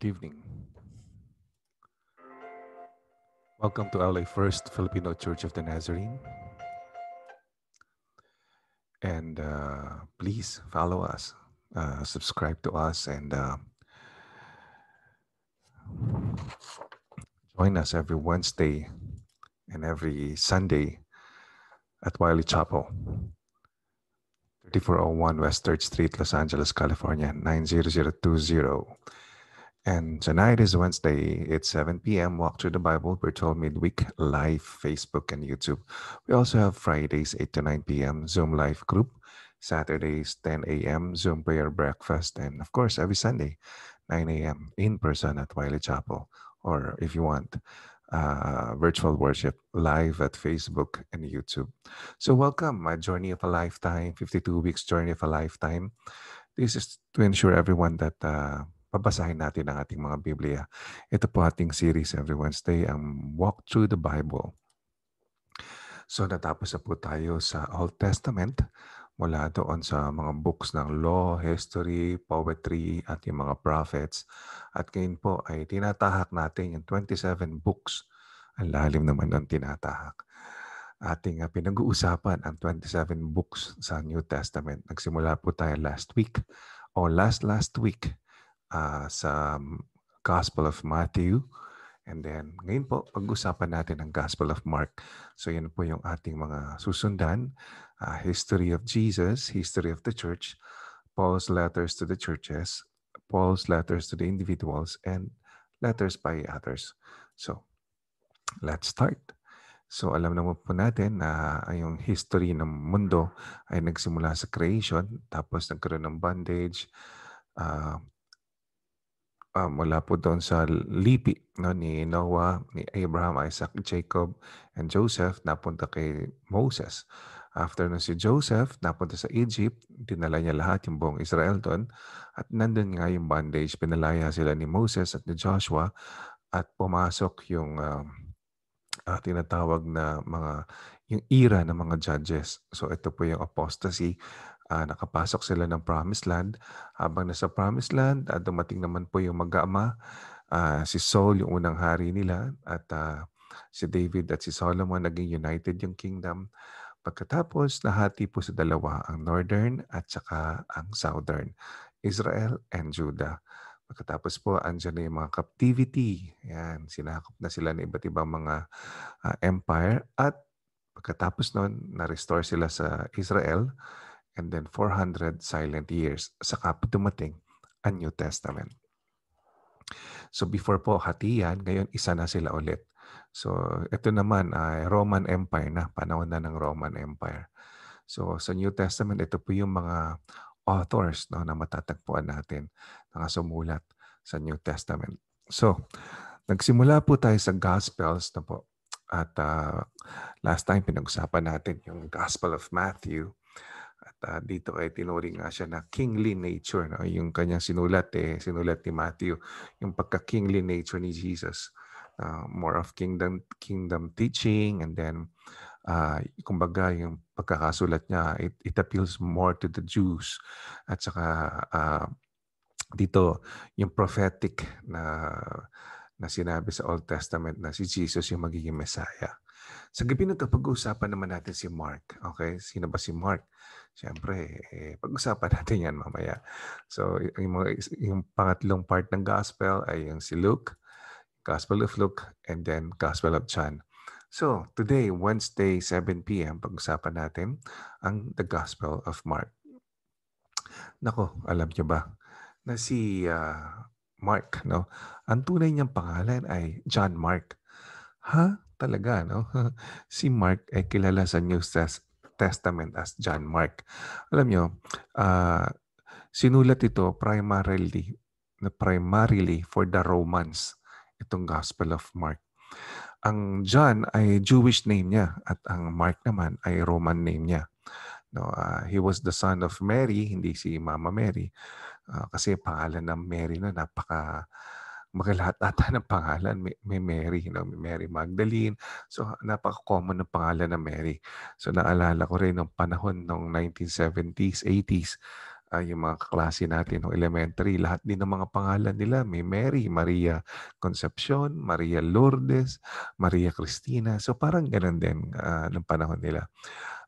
Good evening. Welcome to LA First Filipino Church of the Nazarene. And uh, please follow us, uh, subscribe to us, and uh, join us every Wednesday and every Sunday at Wiley Chapel, 3401 West 3rd Street, Los Angeles, California, 90020. And tonight is Wednesday. It's 7 p.m. Walk Through the Bible. We're told midweek live Facebook and YouTube. We also have Fridays 8 to 9 p.m. Zoom live group. Saturdays 10 a.m. Zoom prayer breakfast. And of course, every Sunday 9 a.m. in person at Wiley Chapel. Or if you want, uh, virtual worship live at Facebook and YouTube. So, welcome, my journey of a lifetime, 52 weeks journey of a lifetime. This is to ensure everyone that uh, babasahin natin ang ating mga Biblia. Ito po ating series every Wednesday, ang Walk Through the Bible. So natapos na po tayo sa Old Testament mula doon sa mga books ng law, history, poetry, at yung mga prophets. At ngayon po ay tinatahak natin yung 27 books. Ang lalim naman ng tinatahak. Ating ah, pinag-uusapan ang 27 books sa New Testament. Nagsimula po tayo last week o last last week uh, sa Gospel of Matthew. And then, ngayon po, pag-usapan natin ang Gospel of Mark. So, yan po yung ating mga susundan. Uh, history of Jesus, History of the Church, Paul's letters to the churches, Paul's letters to the individuals, and letters by others. So, let's start. So, alam naman po natin na yung history ng mundo ay nagsimula sa creation, tapos nagkaroon ng bondage, uh, uh, mula po doon sa lipi no, ni Noah, ni Abraham, Isaac, Jacob, and Joseph, napunta kay Moses. After nun si Joseph, napunta sa Egypt, dinala niya lahat yung buong Israel doon. At nandun nga yung bondage, pinalaya sila ni Moses at ni Joshua at pumasok yung uh, uh, tinatawag na mga yung era ng mga judges. So ito po yung apostasy uh, nakapasok sila ng Promised Land. Habang nasa Promised Land, uh, dumating naman po yung mag-ama, uh, ah, si Saul, yung unang hari nila, at uh, si David at si Solomon, naging united yung kingdom. Pagkatapos, nahati po sa dalawa, ang northern at saka ang southern, Israel and Judah. Pagkatapos po, andyan na yung mga captivity. Yan, sinakop na sila ng iba't ibang mga uh, empire. At pagkatapos noon, na-restore sila sa Israel and then 400 silent years, saka dumating ang New Testament. So before po hatiyan, ngayon isa na sila ulit. So ito naman ay uh, Roman Empire na, panahon na ng Roman Empire. So sa New Testament, ito po yung mga authors no, na matatagpuan natin na sumulat sa New Testament. So, nagsimula po tayo sa Gospels na po. At uh, last time, pinag-usapan natin yung Gospel of Matthew uh, dito ay tinuring nga siya na kingly nature. No? Yung kanyang sinulat, eh, sinulat ni Matthew, yung pagka-kingly nature ni Jesus. Uh, more of kingdom kingdom teaching and then uh, kumbaga yung pagkakasulat niya it, it appeals more to the Jews at saka uh, dito yung prophetic na na sinabi sa Old Testament na si Jesus yung magiging Messiah. Sa gabi na to, pag-uusapan naman natin si Mark. Okay? Sino ba si Mark? Siyempre, eh, pag-usapan natin yan mamaya. So, yung, mga, yung pangatlong part ng gospel ay yung si Luke, Gospel of Luke, and then Gospel of John. So, today, Wednesday, 7 p.m., pag-usapan natin ang The Gospel of Mark. Nako, alam niyo ba na si uh, Mark, no? Ang tunay niyang pangalan ay John Mark. Ha? talaga, no? si Mark ay kilala sa New Testament as John Mark. Alam nyo, uh, sinulat ito primarily, na primarily for the Romans, itong Gospel of Mark. Ang John ay Jewish name niya at ang Mark naman ay Roman name niya. No, uh, he was the son of Mary, hindi si Mama Mary. Uh, kasi pangalan ng Mary na napaka mga ata ng pangalan. May, may Mary, you know, may Mary Magdalene. So, napaka-common ng pangalan na Mary. So, naalala ko rin ng panahon ng 1970s, 80s, uh, yung mga klase natin no, elementary, lahat din ng mga pangalan nila. May Mary, Maria Concepcion, Maria Lourdes, Maria Cristina. So parang ganun din uh, ng panahon nila.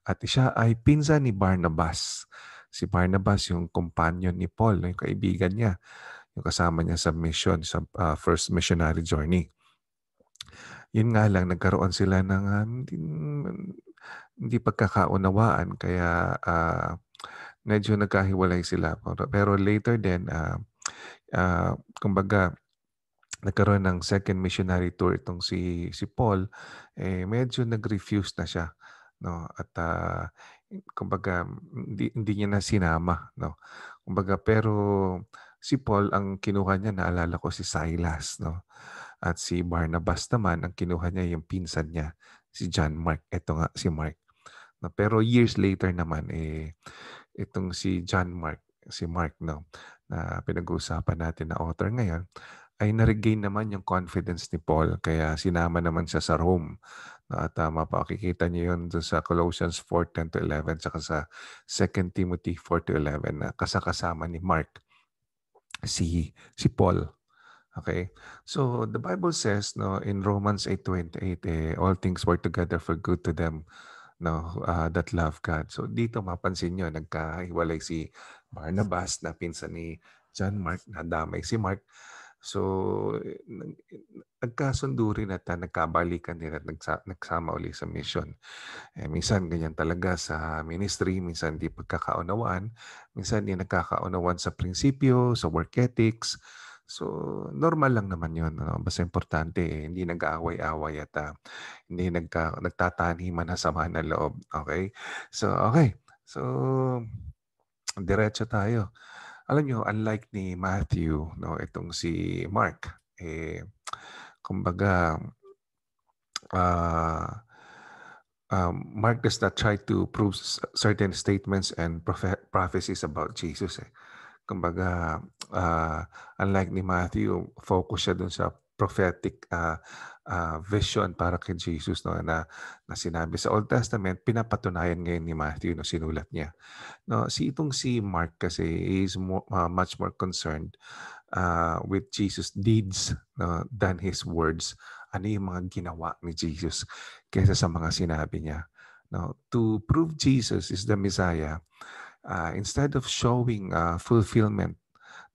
At siya ay pinsan ni Barnabas. Si Barnabas yung companion ni Paul, yung kaibigan niya yung kasama niya sa mission, sa uh, first missionary journey. Yun nga lang, nagkaroon sila ng uh, hindi, hindi pagkakaunawaan kaya uh, medyo nagkahiwalay sila. Pero, later din, uh, uh, kumbaga, nagkaroon ng second missionary tour itong si si Paul eh medyo nag-refuse na siya no at uh, kumbaga hindi, hindi niya na sinama no kumbaga pero si Paul ang kinuha niya naalala ko si Silas no at si Barnabas naman ang kinuha niya yung pinsan niya si John Mark eto nga si Mark no pero years later naman eh itong si John Mark si Mark no na pinag-uusapan natin na author ngayon ay na-regain naman yung confidence ni Paul kaya sinama naman siya sa Rome. At uh, mapakikita niyo yun sa Colossians 4:10 to 11 saka sa 2 Timothy 4 to 11 na kasakasama ni Mark si si Paul. Okay? So the Bible says no in Romans 8:28 eh, all things work together for good to them no uh, that love God. So dito mapansin niyo nagkahiwalay si Barnabas na pinsan ni John Mark, nadamay si Mark So, nagkasundo rin at ah, nagkabalikan din at nagsama uli sa mission. Eh, minsan ganyan talaga sa ministry, minsan di pagkakaunawaan, minsan di nagkakaunawan sa prinsipyo, sa work ethics. So, normal lang naman yun. Ano? Basta importante, eh, hindi nag-aaway-away at uh, hindi nagka, nagtataniman na sama na loob. Okay? So, okay. So, diretso tayo. Alam nyo, unlike ni Matthew, no, itong si Mark, eh, kumbaga, uh, um, Mark does not try to prove certain statements and prophe- prophecies about Jesus. Eh. Kumbaga, uh, unlike ni Matthew, focus siya dun sa prophetic uh, uh, vision para kay Jesus no na, na sinabi sa Old Testament pinapatunayan ngayon ni Matthew no sinulat niya. No si itong si Mark kasi is more, uh, ah, much more concerned uh, with Jesus deeds no, than his words. Ano yung mga ginawa ni Jesus kaysa sa mga sinabi niya. No to prove Jesus is the Messiah uh, instead of showing uh, fulfillment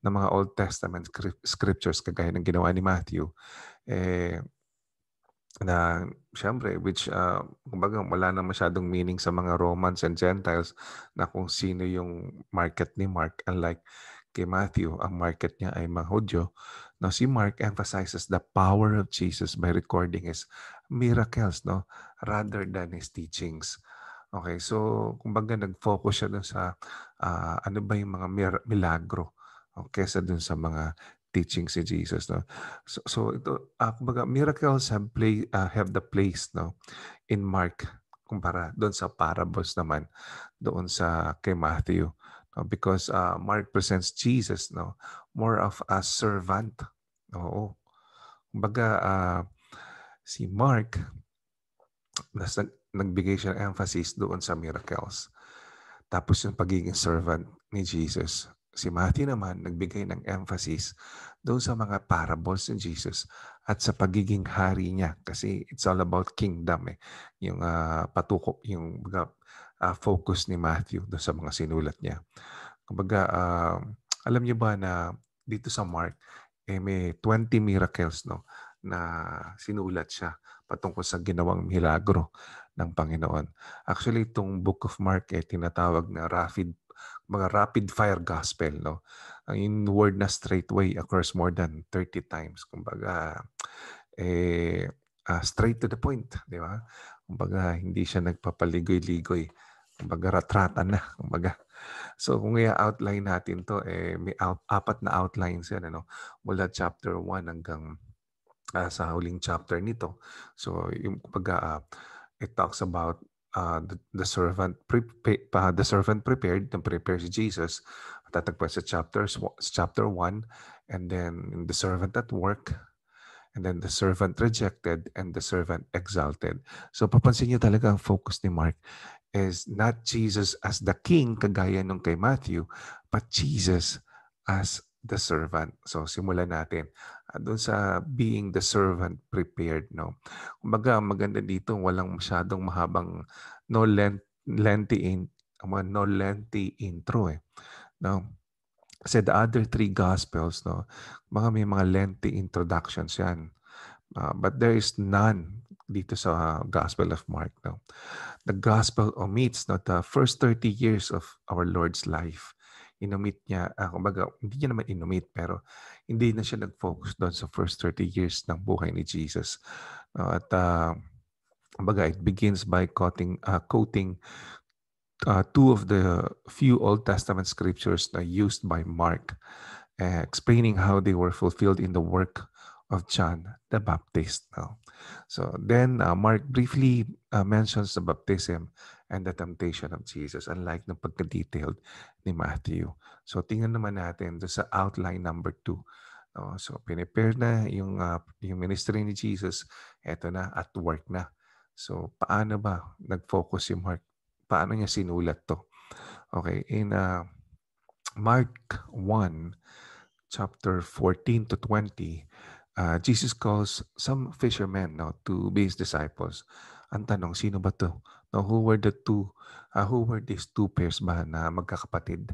ng mga Old Testament scriptures kagaya ng ginawa ni Matthew, eh, na siyempre which uh, kumbaga wala na masyadong meaning sa mga Romans and Gentiles na kung sino yung market ni Mark unlike kay Matthew ang market niya ay mga Hudyo no si Mark emphasizes the power of Jesus by recording his miracles no rather than his teachings okay so kumbaga nag-focus siya dun sa uh, ano ba yung mga mir- milagro okay, kesa dun sa mga teaching si Jesus no so, so ito uh, kumbaga, miracles have play uh, have the place no in Mark kumpara doon sa parables naman doon sa kay Matthew no? because uh, Mark presents Jesus no more of a servant oo kumbaga uh, si Mark nas nag, nagbigay siya ng emphasis doon sa miracles tapos yung pagiging servant ni Jesus Si Matthew naman nagbigay ng emphasis doon sa mga parables ni Jesus at sa pagiging hari niya kasi it's all about kingdom eh. Yung uh, patuko, yung uh, focus ni Matthew doon sa mga sinulat niya. Kumbaga, uh, alam niyo ba na dito sa Mark, eh, may 20 miracles no, na sinulat siya patungkol sa ginawang milagro ng Panginoon. Actually, itong Book of Mark eh, tinatawag na rapid mga rapid fire gospel no ang in word na straightway occurs more than 30 times kumbaga eh uh, straight to the point di ba kumbaga hindi siya nagpapaligoy-ligoy kumbaga ratrata na kumbaga so kung i-outline natin to eh may out, apat na outlines yan ano mula chapter 1 hanggang uh, sa huling chapter nito so yung kumbaga uh, it talks about uh, the, the servant prepared, uh, ah, the servant prepared nang prepare si Jesus tatagpuan sa chapters chapter 1 and then the servant at work and then the servant rejected and the servant exalted so papansin niyo talaga ang focus ni Mark is not Jesus as the king kagaya nung kay Matthew but Jesus as the servant so simulan natin Ah, doon sa being the servant prepared no kumbaga maganda dito walang masyadong mahabang no lengthy in no lengthy intro eh no kasi the other three gospels no mga may mga lengthy introductions yan uh, but there is none dito sa Gospel of Mark. No? The Gospel omits not the first 30 years of our Lord's life inumit niya, ah, kumbaga, hindi niya naman inumit, pero hindi na siya nag-focus doon sa first 30 years ng buhay ni Jesus. Uh, at uh, kumbaga, it begins by quoting, uh, quoting uh, two of the few Old Testament scriptures na used by Mark, uh, explaining how they were fulfilled in the work of John the Baptist. No? So then uh, Mark briefly uh, mentions the baptism and the temptation of Jesus, unlike ng pagka-detailed ni Matthew. So, tingnan naman natin sa outline number 2. No? So, pinipare na yung, uh, yung ministry ni Jesus. Eto na, at work na. So, paano ba nag-focus si Mark? Paano niya sinulat to? Okay, in uh, Mark 1, chapter 14 to 20, uh, ah, Jesus calls some fishermen no, to be his disciples. Ang tanong, sino ba to? No, who were the two, uh, who were these two pairs ba na magkakapatid?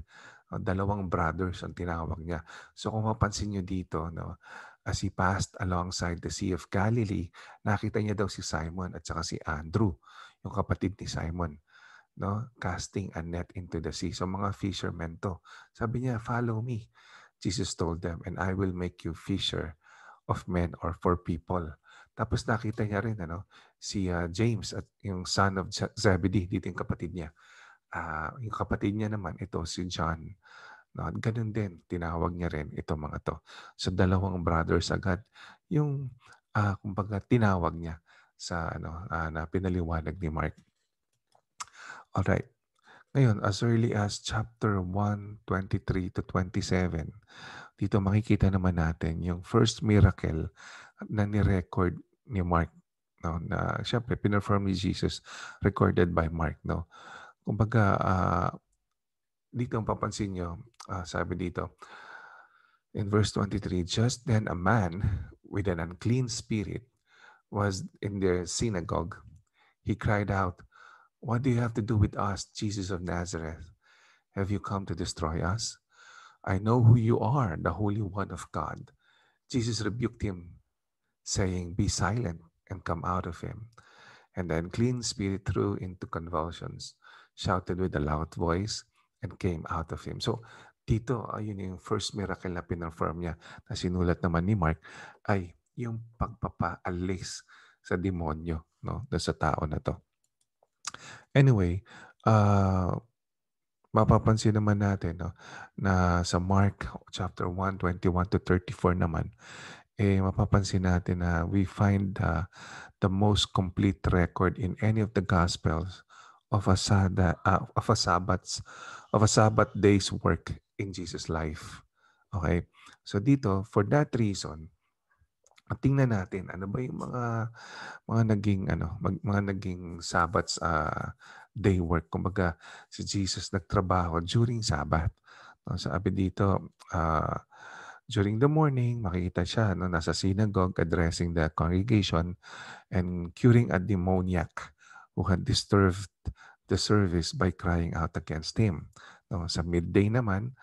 No, dalawang brothers ang tinawag niya. So kung mapansin niyo dito, no, as uh, he passed alongside the Sea of Galilee, nakita niya daw si Simon at saka si Andrew, yung kapatid ni Simon no casting a net into the sea so mga fishermen to sabi niya follow me Jesus told them and I will make you fisher of men or for people tapos nakita niya rin ano, si uh, James at yung son of Zebedee, dito yung kapatid niya. Uh, yung kapatid niya naman, ito si John. No, ganun din, tinawag niya rin ito mga to. So dalawang brothers agad yung uh, kumbaga tinawag niya sa ano uh, na pinaliwanag ni Mark. All right. Ngayon, as early as chapter 1, 23 to 27, dito makikita naman natin yung first miracle na ni-record ni Mark no na syempre pinerform ni Jesus recorded by Mark no kumbaga uh, dito ang papansin nyo uh, sabi dito in verse 23 just then a man with an unclean spirit was in their synagogue he cried out what do you have to do with us Jesus of Nazareth have you come to destroy us I know who you are, the Holy One of God. Jesus rebuked him, saying, Be silent and come out of him. And then clean spirit threw into convulsions, shouted with a loud voice, and came out of him. So, dito, ayun yung first miracle na pinafirm niya na sinulat naman ni Mark ay yung pagpapaalis sa demonyo no, sa tao na to. Anyway, uh, mapapansin naman natin no, na sa Mark chapter 1, 21 to 34 naman, eh, mapapansin natin na we find uh, the most complete record in any of the Gospels of a, sada, uh, of a Sabbath's of a Sabbath day's work in Jesus' life. Okay? So dito, for that reason, tingnan natin ano ba yung mga mga naging ano mag, mga naging sabbats uh, ah, day work. Kumbaga, si Jesus nagtrabaho during Sabbath. No, sabi dito, uh, during the morning, makikita siya no, nasa synagogue addressing the congregation and curing a demoniac who had disturbed the service by crying out against him. No, sa midday naman,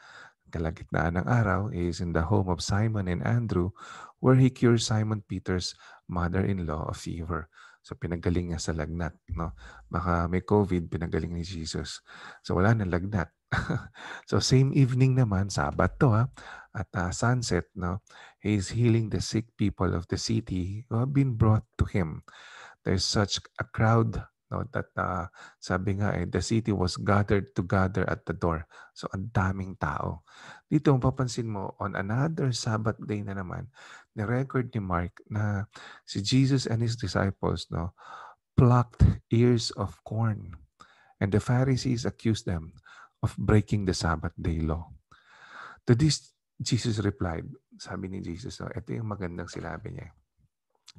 kalagitnaan ng araw is in the home of Simon and Andrew where he cures Simon Peter's mother-in-law of fever. So pinagaling niya sa lagnat, no? Baka may COVID, pinagaling ni Jesus. So wala nang lagnat. so same evening naman, Sabat to ha, at uh, sunset, no? He is healing the sick people of the city who have been brought to him. There's such a crowd no that uh, sabi nga eh the city was gathered together at the door so ang daming tao dito ang papansin mo on another sabbath day na naman ni-record ni Mark na si Jesus and his disciples no plucked ears of corn and the Pharisees accused them of breaking the Sabbath day law. To this, Jesus replied, sabi ni Jesus, no, ito yung magandang silabi niya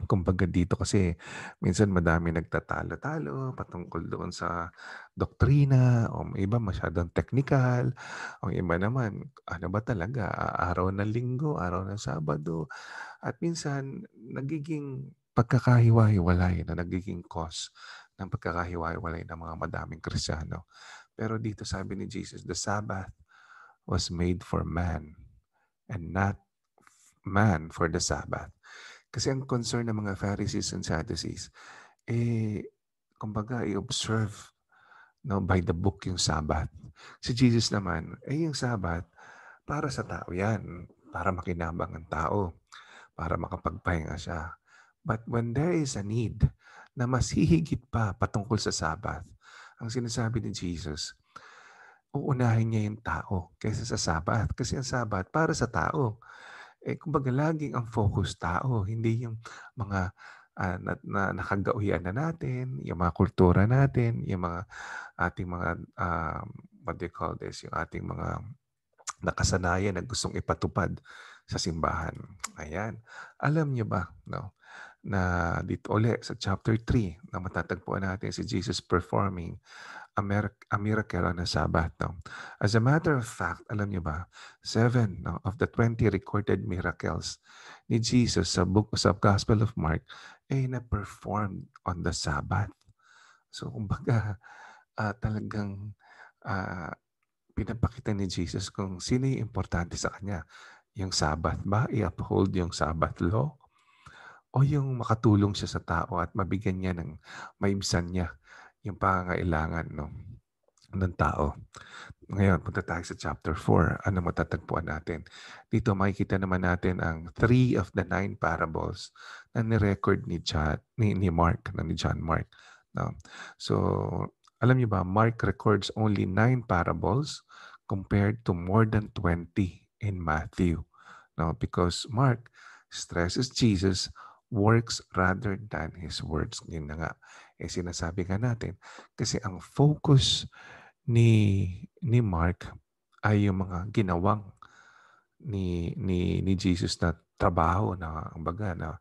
kumbaga dito kasi minsan madami nagtatalo-talo patungkol doon sa doktrina o iba masyadong technical o iba naman ano ba talaga araw ng linggo, araw ng sabado at minsan nagiging pagkakahiwa-hiwalay na nagiging cause ng pagkakahiwa-hiwalay ng mga madaming Kristiyano. Pero dito sabi ni Jesus, the Sabbath was made for man and not man for the Sabbath. Kasi ang concern ng mga Pharisees and Sadducees, eh, kumbaga, i-observe no, by the book yung Sabbath. Si Jesus naman, eh yung Sabbath, para sa tao yan. Para makinabang ang tao. Para makapagpahinga siya. But when there is a need na mas hihigit pa patungkol sa Sabbath, ang sinasabi ni Jesus, uunahin niya yung tao kaysa sa Sabbath. Kasi ang Sabbath, para sa tao eh kumbaga laging ang focus tao, hindi yung mga uh, na, na nakagauhian na natin, yung mga kultura natin, yung mga ating mga uh, what do you call this, yung ating mga nakasanayan na gustong ipatupad sa simbahan. Ayan. Alam niyo ba, no? na dito ulit sa chapter 3 na matatagpuan natin si Jesus performing a, mir- a miracle on a Sabbath. No? As a matter of fact, alam niyo ba, seven no, of the 20 recorded miracles ni Jesus sa book sa Gospel of Mark ay eh, na-performed on the Sabbath. So, kumbaga, uh, talagang uh, pinapakita ni Jesus kung sino yung importante sa kanya. Yung Sabbath ba? I-uphold yung Sabbath law? o yung makatulong siya sa tao at mabigyan niya ng maimsan niya yung pangangailangan no, ng tao. Ngayon, punta tayo sa chapter 4. Ano matatagpuan natin? Dito makikita naman natin ang three of the nine parables na ni-record ni, John, ni, ni Mark, na ni John Mark. No? So, alam niyo ba, Mark records only nine parables compared to more than 20 in Matthew. No? Because Mark stresses Jesus works rather than his words. Yun na nga, eh sinasabi nga natin. Kasi ang focus ni, ni Mark ay yung mga ginawang ni, ni, ni Jesus na trabaho na ang baga na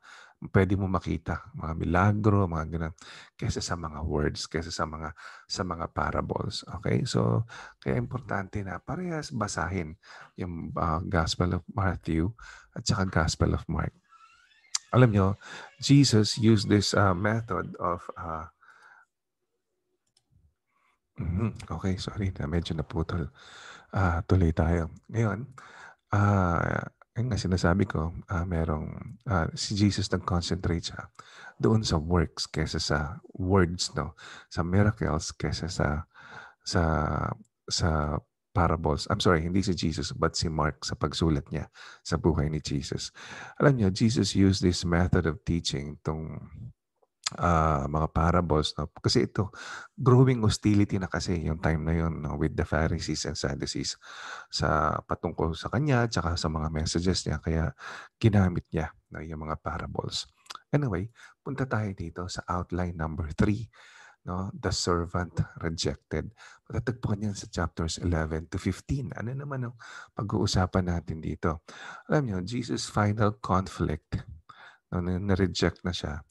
pwede mo makita mga milagro mga ganun kaysa sa mga words kaysa sa mga sa mga parables okay so kaya importante na parehas basahin yung uh, Gospel of Matthew at saka Gospel of Mark alam nyo, Jesus used this uh, method of uh, mm-hmm. Okay, sorry. Medyo naputol. Uh, tuloy tayo. Ngayon, uh, ah, yung nga sinasabi ko, uh, merong, uh, si Jesus nag-concentrate siya doon sa works kesa sa words, no? Sa miracles kesa sa sa sa parables. I'm sorry, hindi si Jesus but si Mark sa pagsulat niya sa buhay ni Jesus. Alam niyo, Jesus used this method of teaching tong uh, mga parables. No? Kasi ito, growing hostility na kasi yung time na yun no? with the Pharisees and Sadducees sa patungkol sa kanya at sa mga messages niya. Kaya ginamit niya no? yung mga parables. Anyway, punta tayo dito sa outline number 3 no the servant rejected matatagpuan yan sa chapters 11 to 15 ano naman ang pag-uusapan natin dito alam niyo Jesus final conflict no na-reject na siya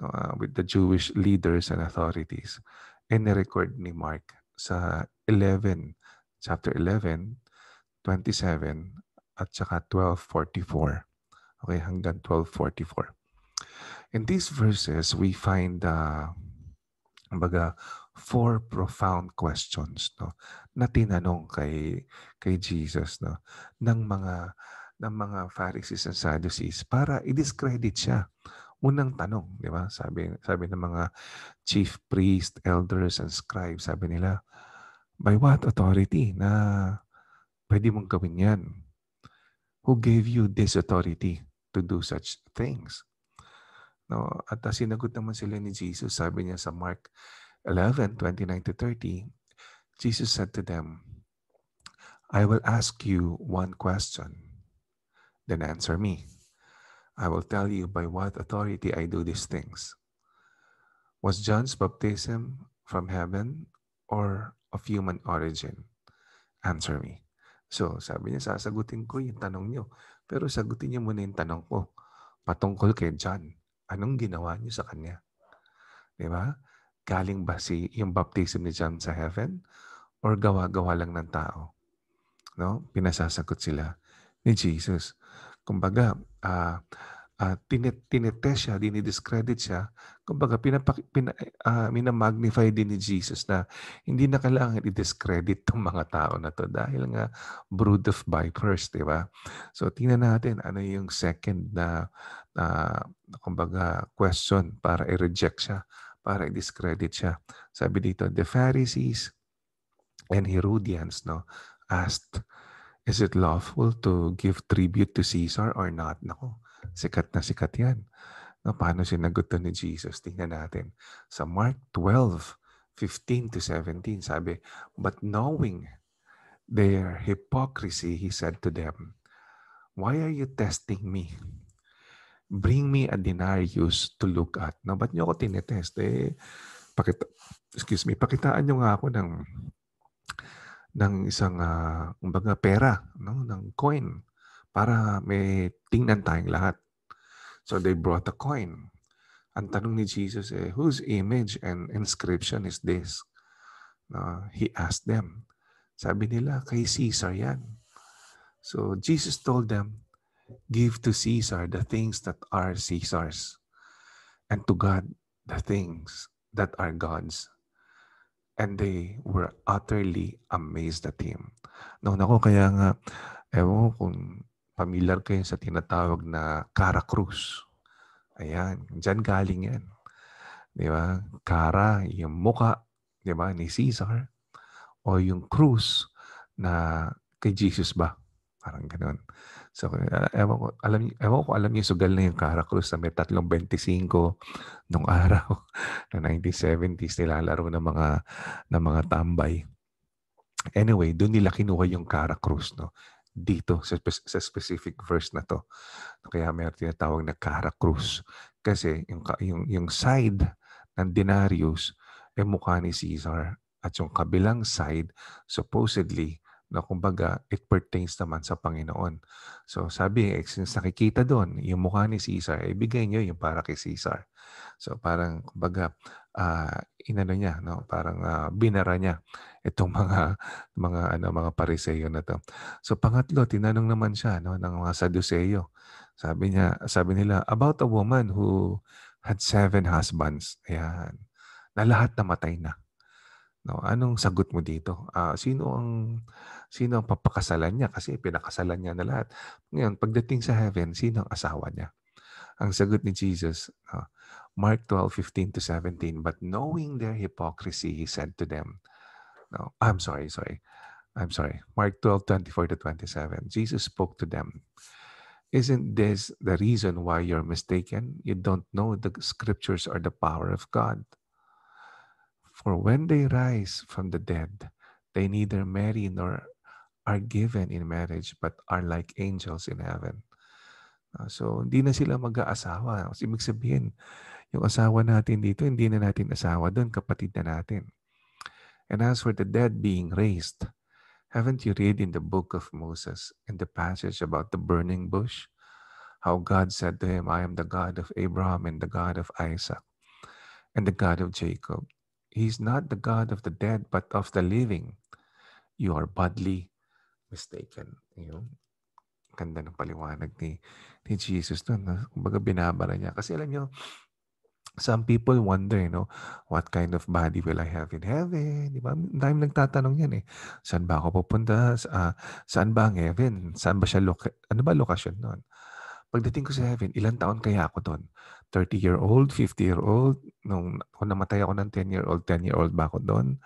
no, uh, with the Jewish leaders and authorities and ni-record ni Mark sa 11 chapter 11 27 at saka 1244 okay hanggang 1244 in these verses we find uh, kumbaga, four profound questions no na tinanong kay kay Jesus no ng mga ng mga Pharisees and Sadducees para i-discredit siya. Unang tanong, di ba? Sabi sabi ng mga chief priest, elders and scribes, sabi nila, by what authority na pwede mong gawin 'yan? Who gave you this authority to do such things? No? At uh, sinagot naman sila ni Jesus, sabi niya sa Mark 11, 29-30, Jesus said to them, I will ask you one question, then answer me. I will tell you by what authority I do these things. Was John's baptism from heaven or of human origin? Answer me. So, sabi niya, sasagutin ko yung tanong niyo. Pero sagutin niyo muna yung tanong ko patungkol kay John. Anong ginawa niyo sa kanya? Di ba? Galing ba si yung baptism ni John sa heaven? Or gawa-gawa lang ng tao? No? Pinasasagot sila ni Jesus. Kumbaga, uh, uh, ah, tinet, tinete siya, dinidiscredit siya. Kumbaga, pinapak, pina, uh, minamagnify din ni Jesus na hindi na kailangan i-discredit tong mga tao na to dahil nga brood of vipers, di ba? So, tingnan natin ano yung second na, uh, kumbaga, question para i-reject siya, para i-discredit siya. Sabi dito, the Pharisees and Herodians, no, asked, Is it lawful to give tribute to Caesar or not? Nako, Sikat na sikat yan. No, paano sinagot to ni Jesus? Tingnan natin. Sa Mark 12, 15 to 17, sabi, But knowing their hypocrisy, he said to them, Why are you testing me? Bring me a denarius to look at. No, ba't niyo ako tinetest? Eh, pakita, excuse me, pakitaan niyo nga ako ng ng isang uh, kumbaga pera, no, ng coin para may tingnan tayong lahat. So they brought a coin. Ang tanong ni Jesus, eh, whose image and inscription is this? Uh, he asked them. Sabi nila, kay Caesar yan. So Jesus told them, give to Caesar the things that are Caesar's and to God the things that are God's. And they were utterly amazed at him. No, nako kaya nga, ewan ko kung Pamilyar kayo sa tinatawag na Cara Cruz. Ayan, dyan galing yan. Di ba? Cara, yung muka, di ba, ni Caesar. O yung cruz na kay Jesus ba? Parang ganun. So, ewan ko, alam, ewan ko alam niyo sugal na yung Cara Cruz na may 3.25 25 nung araw na 1970s nilalaro ng mga ng mga tambay. Anyway, doon nila kinuha yung Cara Cruz, no? dito sa, sa specific verse na to. Kaya may tinatawag na cara cruz. Kasi yung, yung, yung side ng denarius ay mukha ni Caesar at yung kabilang side supposedly na kumbaga it pertains naman sa Panginoon. So sabi, eh, since nakikita doon, yung mukha ni Caesar, eh, ibigay eh, niyo yung para kay Caesar. So parang kumbaga uh, inano niya, no? parang uh, binara niya itong mga mga ano mga pariseyo na to. So pangatlo, tinanong naman siya no ng mga Saduseo. Sabi niya, sabi nila about a woman who had seven husbands. Ayan. Na lahat namatay na. No, anong sagot mo dito? Uh, sino ang Sino ang papakasalan niya? Kasi pinakasalan niya na lahat. Ngayon, pagdating sa heaven, sino ang asawa niya? Ang sagot ni Jesus, uh, Mark 12:15 to 17, but knowing their hypocrisy, he said to them, no, I'm sorry, sorry. I'm sorry. Mark 12:24 to 27. Jesus spoke to them. Isn't this the reason why you're mistaken? You don't know the scriptures are the power of God. For when they rise from the dead, they neither marry nor are given in marriage but are like angels in heaven. Uh, so, hindi na sila mag-aasawa. ibig sabihin, yung asawa natin dito, hindi na natin asawa doon, kapatid na natin. And as for the dead being raised, haven't you read in the book of Moses in the passage about the burning bush? How God said to him, I am the God of Abraham and the God of Isaac and the God of Jacob. He is not the God of the dead, but of the living. You are bodily mistaken. Yung ganda ng paliwanag ni, ni Jesus doon. No? Kumbaga binabara niya. Kasi alam niyo, some people wonder, you know, what kind of body will I have in heaven? Di ba? Dahil nagtatanong yan eh. Saan ba ako pupunta? Sa, uh, saan ba ang heaven? Saan ba siya, loca- ano ba lokasyon noon? Pagdating ko sa heaven, ilang taon kaya ako doon? 30-year-old, 50-year-old? Nung, kung namatay ako ng 10-year-old, 10-year-old ba ako doon?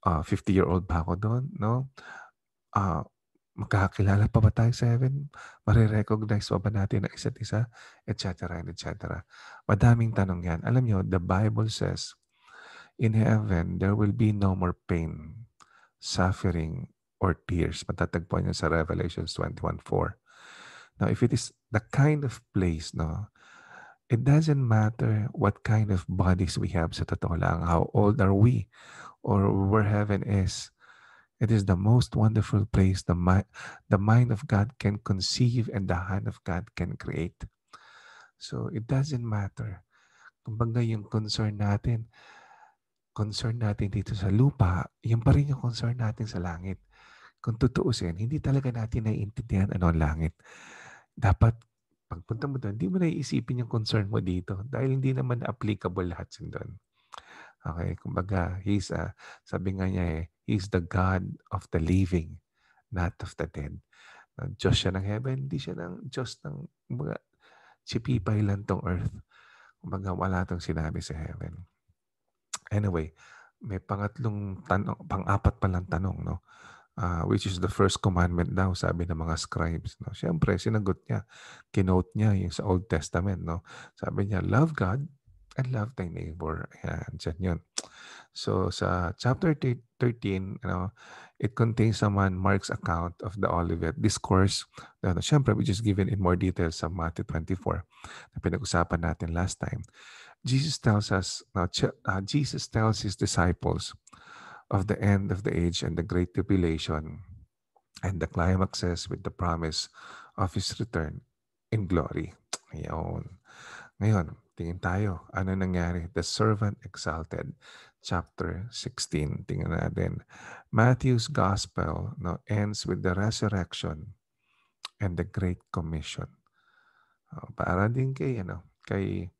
Uh, ah, 50-year-old ba ako doon? No? ah, magkakilala pa ba tayo sa heaven? Marirecognize pa ba natin ang isa't isa? Etc. Etc. Madaming tanong yan. Alam nyo, the Bible says, in heaven, there will be no more pain, suffering, or tears. Matatagpuan nyo sa Revelation 21.4. Now, if it is the kind of place, no, it doesn't matter what kind of bodies we have sa totoo lang, how old are we, or where heaven is. It is the most wonderful place the, mi- the mind of God can conceive and the hand of God can create. So it doesn't matter. Kumbaga yung concern natin, concern natin dito sa lupa, yun pa rin yung concern natin sa langit. Kung tutuusin, hindi talaga natin naiintindihan ano ang langit. Dapat pagpunta mo doon, hindi mo naiisipin yung concern mo dito dahil hindi naman applicable lahat sin doon. Okay, kumbaga, he's a, ah, sabi nga niya eh, he's the God of the living, not of the dead. Diyos siya ng heaven, hindi siya ng Diyos ng, kumbaga, sipipay lang tong earth. Kumbaga, wala tong sinabi sa heaven. Anyway, may pangatlong tanong, pang-apat pa lang tanong, no? Uh, which is the first commandment daw, sabi ng mga scribes. No? Siyempre, sinagot niya, kinote niya yung sa Old Testament. No? Sabi niya, love God I love thy neighbor. Ayan, dyan yun. So sa chapter 13, you know, it contains naman Mark's account of the Olivet Discourse. Ano, syempre, which is given in more detail sa Matthew 24 na pinag-usapan natin last time. Jesus tells us, now, uh, Jesus tells his disciples of the end of the age and the great tribulation and the climaxes with the promise of his return in glory. Ayan. Ngayon, Tingin tayo, ano nangyari? The servant exalted, chapter 16. Tingnan natin. Matthew's gospel no, ends with the resurrection and the Great Commission. Oh, para din kay, ano, kay,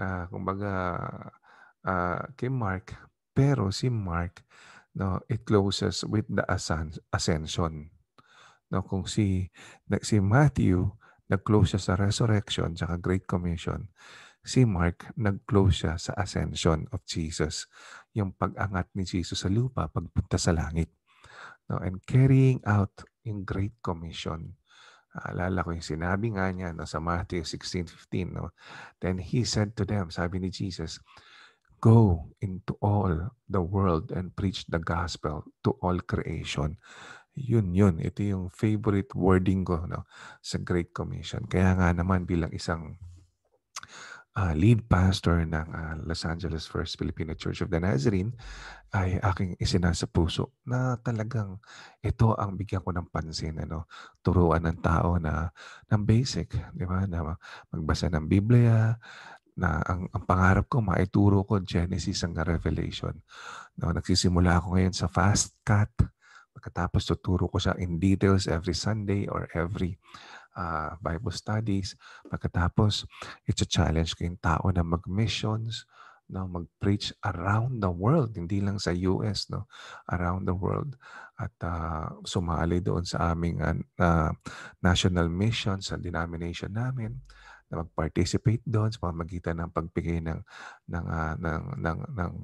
uh, kumbaga, uh, kay Mark. Pero si Mark, no, it closes with the ascension. No, kung si, si Matthew, nag-close siya sa resurrection at Great Commission, si Mark, nag-close siya sa ascension of Jesus. Yung pag-angat ni Jesus sa lupa, pagpunta sa langit. No? And carrying out yung Great Commission. Alala ko yung sinabi nga niya no, sa Matthew 16.15. No? Then he said to them, sabi ni Jesus, Go into all the world and preach the gospel to all creation. Yun, yun. Ito yung favorite wording ko no, sa Great Commission. Kaya nga naman bilang isang uh, lead pastor ng uh, Los Angeles First Filipino Church of the Nazarene ay aking isinasa puso na talagang ito ang bigyan ko ng pansin ano turuan ng tao na ng basic di ba na magbasa ng Biblia na ang, ang pangarap ko maituro ko Genesis hanggang Revelation. No, nagsisimula ako ngayon sa fast cut. Pagkatapos tuturo ko siya in details every Sunday or every uh, Bible studies. Pagkatapos, it's a challenge yung tao na mag-missions, na mag-preach around the world, hindi lang sa US, no? around the world. At uh, sumali doon sa aming uh, national mission sa denomination namin na mag-participate doon sa pamagitan ng pagbigay ng ng uh, ng ng ng,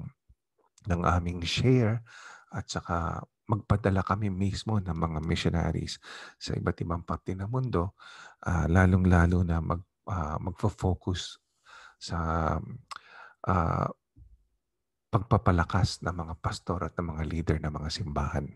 ng aming share at saka magpadala kami mismo ng mga missionaries sa iba't ibang parte ng mundo, uh, lalong-lalo na mag, uh, magfo-focus sa uh, pagpapalakas ng mga pastor at ng mga leader ng mga simbahan.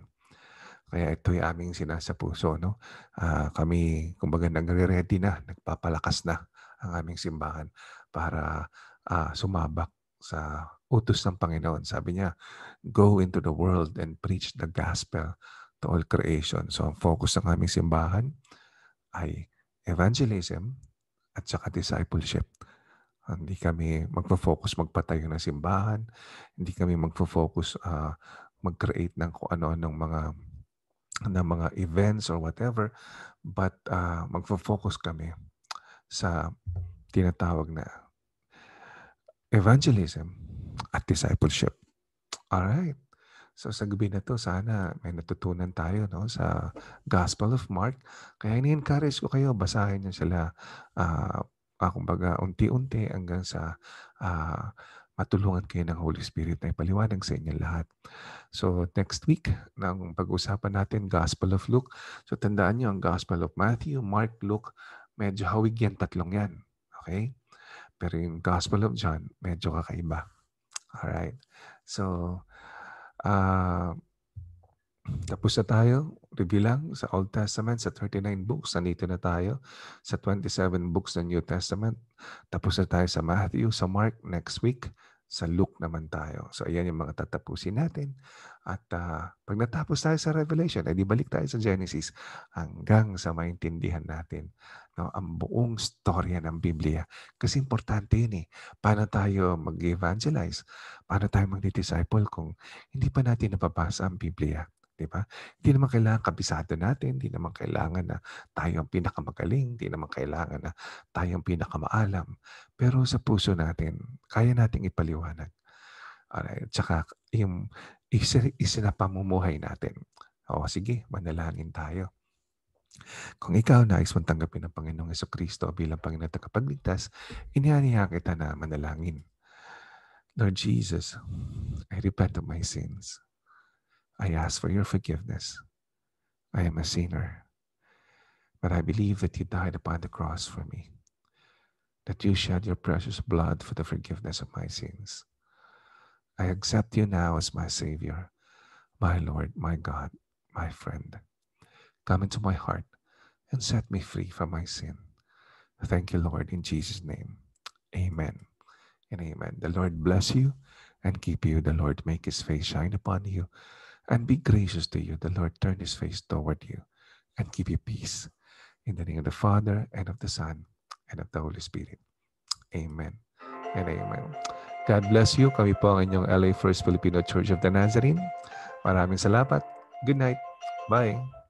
Kaya ito'y aming sinasapuso. No? Uh, kami, kumbaga, nagre-ready na, nagpapalakas na ang aming simbahan para uh, sumabak sa utos ng Panginoon. Sabi niya, go into the world and preach the gospel to all creation. So ang focus ng aming simbahan ay evangelism at saka discipleship. Hindi kami magpo-focus magpatayo ng simbahan. Hindi kami magpo-focus uh, ah, mag-create ng kung ano ng mga ng mga events or whatever. But uh, ah, magpo-focus kami sa tinatawag na evangelism at discipleship. All right. So sa gabi na to, sana may natutunan tayo no, sa Gospel of Mark. Kaya ini-encourage ko kayo, basahin niyo sila uh, uh, kumbaga unti-unti hanggang sa uh, matulungan kayo ng Holy Spirit na ipaliwanag sa inyo lahat. So next week, nang pag-usapan natin Gospel of Luke. So tandaan niyo ang Gospel of Matthew, Mark, Luke, medyo hawig yan, tatlong yan. Okay? Pero yung Gospel of John, medyo kakaiba. All right. So, uh, tapos na tayo. Rebilang sa Old Testament, sa 39 books. Nandito na tayo sa 27 books ng New Testament. Tapos na tayo sa Matthew, sa Mark next week. Sa Luke naman tayo. So, ayan yung mga tatapusin natin. At uh, pag natapos tayo sa Revelation, ay eh, dibalik tayo sa Genesis hanggang sa maintindihan natin no, ang buong storya ng Biblia. Kasi importante yun eh. Paano tayo mag-evangelize? Paano tayo mag-disciple kung hindi pa natin nababasa ang Biblia? Di ba? Hindi naman kailangan kabisado natin, hindi naman kailangan na tayo ang pinakamagaling, hindi naman kailangan na tayo ang pinakamaalam. Pero sa puso natin, kaya nating ipaliwanag. Alright. Tsaka yung isinapamumuhay natin. O sige, manalangin tayo. Kung ikaw nais mong tanggapin ang Panginoong Yeso Kristo bilang Panginoon at Kapagligtas, inihaniha kita na manalangin. Lord Jesus, I repent of my sins. I ask for your forgiveness. I am a sinner. But I believe that you died upon the cross for me, that you shed your precious blood for the forgiveness of my sins. I accept you now as my Savior, my Lord, my God, my friend. Come into my heart and set me free from my sin. Thank you, Lord, in Jesus' name. Amen and amen. The Lord bless you and keep you. The Lord make his face shine upon you and be gracious to you. The Lord turn his face toward you and give you peace. In the name of the Father and of the Son and of the Holy Spirit. Amen and amen. God bless you. Kami po ang inyong LA First Filipino Church of the Nazarene. Maraming salamat. Good night. Bye.